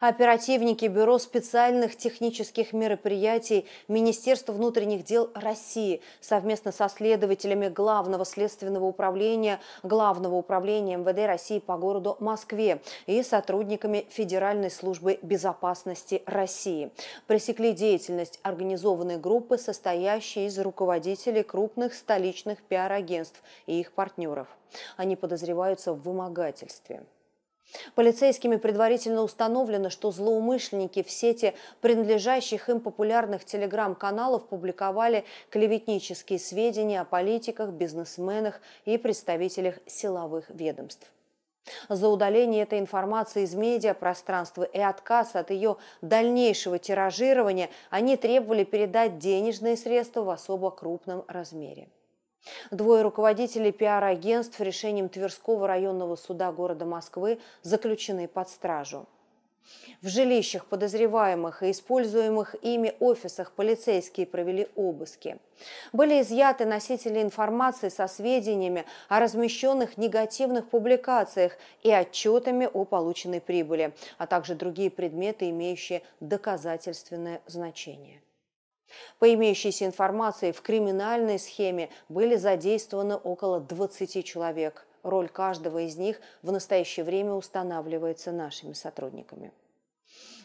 Оперативники Бюро специальных технических мероприятий Министерства внутренних дел России совместно со следователями Главного следственного управления, Главного управления МВД России по городу Москве и сотрудниками Федеральной службы безопасности России пресекли деятельность организованной группы, состоящей из руководителей крупных столичных пиар-агентств и их партнеров. Они подозреваются в вымогательстве. Полицейскими предварительно установлено, что злоумышленники в сети принадлежащих им популярных телеграм-каналов публиковали клеветнические сведения о политиках, бизнесменах и представителях силовых ведомств. За удаление этой информации из медиапространства и отказ от ее дальнейшего тиражирования они требовали передать денежные средства в особо крупном размере. Двое руководителей пиар-агентств решением Тверского районного суда города Москвы заключены под стражу. В жилищах подозреваемых и используемых ими офисах полицейские провели обыски. Были изъяты носители информации со сведениями о размещенных негативных публикациях и отчетами о полученной прибыли, а также другие предметы, имеющие доказательственное значение. По имеющейся информации, в криминальной схеме были задействованы около 20 человек. Роль каждого из них в настоящее время устанавливается нашими сотрудниками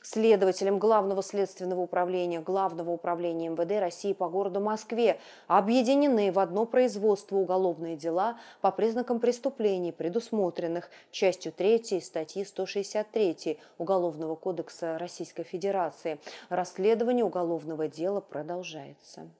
следователем Главного следственного управления Главного управления МВД России по городу Москве объединены в одно производство уголовные дела по признакам преступлений, предусмотренных частью 3 статьи 163 Уголовного кодекса Российской Федерации. Расследование уголовного дела продолжается.